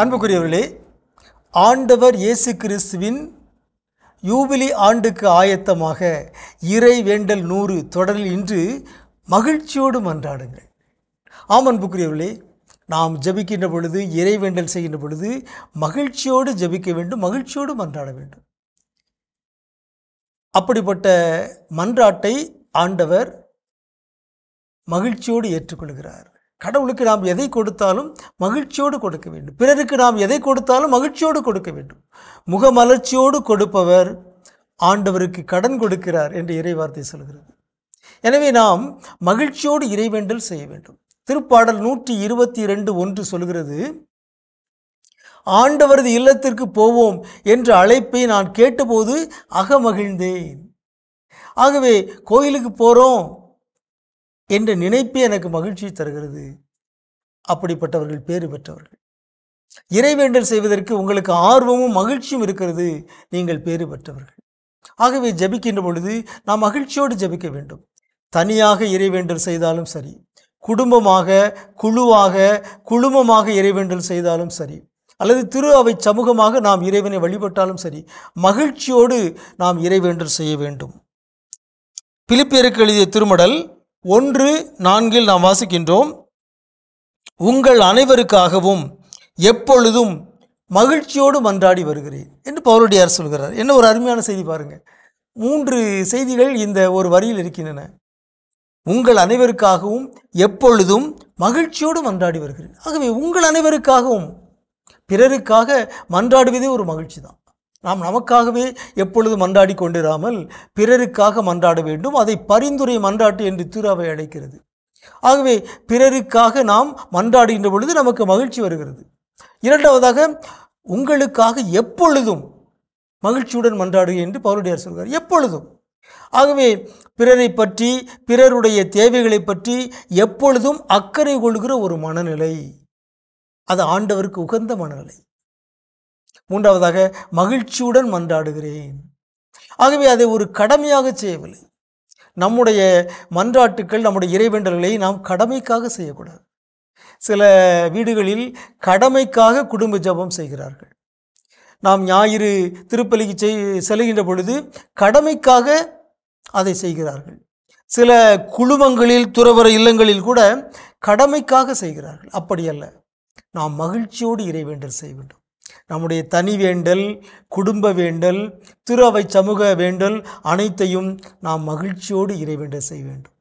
அன்புக்குரியவர்களே ஆண்டவர் இயேசு கிறிஸ்துவின் யூபிலி ஆண்டுக்கு ஆயத்தமாக இறை வேண்டல் நூறு தொடரில் இன்று மகிழ்ச்சியோடு மன்றாடுங்கள் ஆம் அன்புக்குரியவர்களே நாம் ஜபிக்கின்ற பொழுது இறை வேண்டல் செய்கின்ற பொழுது மகிழ்ச்சியோடு ஜபிக்க வேண்டும் மகிழ்ச்சியோடு மன்றாட வேண்டும் அப்படிப்பட்ட மன்றாட்டை ஆண்டவர் மகிழ்ச்சியோடு ஏற்றுக்கொள்கிறார் கடவுளுக்கு நாம் எதை கொடுத்தாலும் மகிழ்ச்சியோடு கொடுக்க வேண்டும் பிறருக்கு நாம் எதை கொடுத்தாலும் மகிழ்ச்சியோடு கொடுக்க வேண்டும் முகமலர்ச்சியோடு கொடுப்பவர் ஆண்டவருக்கு கடன் கொடுக்கிறார் என்று இறைவார்த்தை சொல்கிறது எனவே நாம் மகிழ்ச்சியோடு இறைவேண்டல் செய்ய வேண்டும் திருப்பாடல் நூற்றி இருபத்தி ரெண்டு ஒன்று சொல்கிறது ஆண்டவரது இல்லத்திற்கு போவோம் என்ற அழைப்பை நான் கேட்டபோது அகமகிழ்ந்தேன் ஆகவே கோயிலுக்கு போகிறோம் என்ற நினைப்பே எனக்கு மகிழ்ச்சி தருகிறது அப்படிப்பட்டவர்கள் பேறு பெற்றவர்கள் இறைவேண்டல் செய்வதற்கு உங்களுக்கு ஆர்வமும் மகிழ்ச்சியும் இருக்கிறது நீங்கள் பேறு பெற்றவர்கள் ஆகவே ஜபிக்கின்ற பொழுது நாம் மகிழ்ச்சியோடு ஜபிக்க வேண்டும் தனியாக இறைவேண்டல் செய்தாலும் சரி குடும்பமாக குழுவாக குழுமமாக இறைவேண்டல் செய்தாலும் சரி அல்லது திரு அவை சமூகமாக நாம் இறைவனை வழிபட்டாலும் சரி மகிழ்ச்சியோடு நாம் இறைவேண்டல் செய்ய வேண்டும் பிலிப்பியருக்கு எழுதிய திருமடல் ஒன்று நான்கில் நாம் வாசிக்கின்றோம் உங்கள் அனைவருக்காகவும் எப்பொழுதும் மகிழ்ச்சியோடு மன்றாடி வருகிறேன் என்று பௌரடியார் சொல்கிறார் என்ன ஒரு அருமையான செய்தி பாருங்கள் மூன்று செய்திகள் இந்த ஒரு வரியில் இருக்கின்றன உங்கள் அனைவருக்காகவும் எப்பொழுதும் மகிழ்ச்சியோடு மன்றாடி வருகிறேன் ஆகவே உங்கள் அனைவருக்காகவும் பிறருக்காக மன்றாடுவதே ஒரு மகிழ்ச்சி தான் நாம் நமக்காகவே எப்பொழுது மன்றாடி கொண்டிராமல் பிறருக்காக மன்றாட வேண்டும் அதை பரிந்துரை மன்றாட்டு என்று திருவை அழைக்கிறது ஆகவே பிறருக்காக நாம் மன்றாடுகின்ற பொழுது நமக்கு மகிழ்ச்சி வருகிறது இரண்டாவதாக உங்களுக்காக எப்பொழுதும் மகிழ்ச்சியுடன் மன்றாடுக என்று பவுலடியார் சொல்கிறார் எப்பொழுதும் ஆகவே பிறரை பற்றி பிறருடைய தேவைகளை பற்றி எப்பொழுதும் அக்கறை கொள்கிற ஒரு மனநிலை அது ஆண்டவருக்கு உகந்த மனநிலை மூன்றாவதாக மகிழ்ச்சியுடன் மன்றாடுகிறேன் ஆகவே அதை ஒரு கடமையாக செய்யவில்லை நம்முடைய மன்றாட்டுக்கள் நம்முடைய இறைவேண்டல்களை நாம் கடமைக்காக செய்யக்கூடாது சில வீடுகளில் கடமைக்காக குடும்ப ஜபம் செய்கிறார்கள் நாம் ஞாயிறு திருப்பலிக்கு செல்கின்ற பொழுது கடமைக்காக அதை செய்கிறார்கள் சில குழுமங்களில் துறவர இல்லங்களில் கூட கடமைக்காக செய்கிறார்கள் அப்படியல்ல நாம் மகிழ்ச்சியோடு இறைவேண்டல் செய்ய வேண்டும் நம்முடைய தனி வேண்டல் குடும்ப வேண்டல் திரு சமூக வேண்டல் அனைத்தையும் நாம் மகிழ்ச்சியோடு இறைவேண்டல் செய்ய வேண்டும்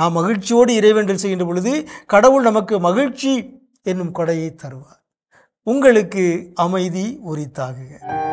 நாம் மகிழ்ச்சியோடு இறைவேண்டல் செய்கின்ற பொழுது கடவுள் நமக்கு மகிழ்ச்சி என்னும் கொடையை தருவார் உங்களுக்கு அமைதி உரித்தாகுக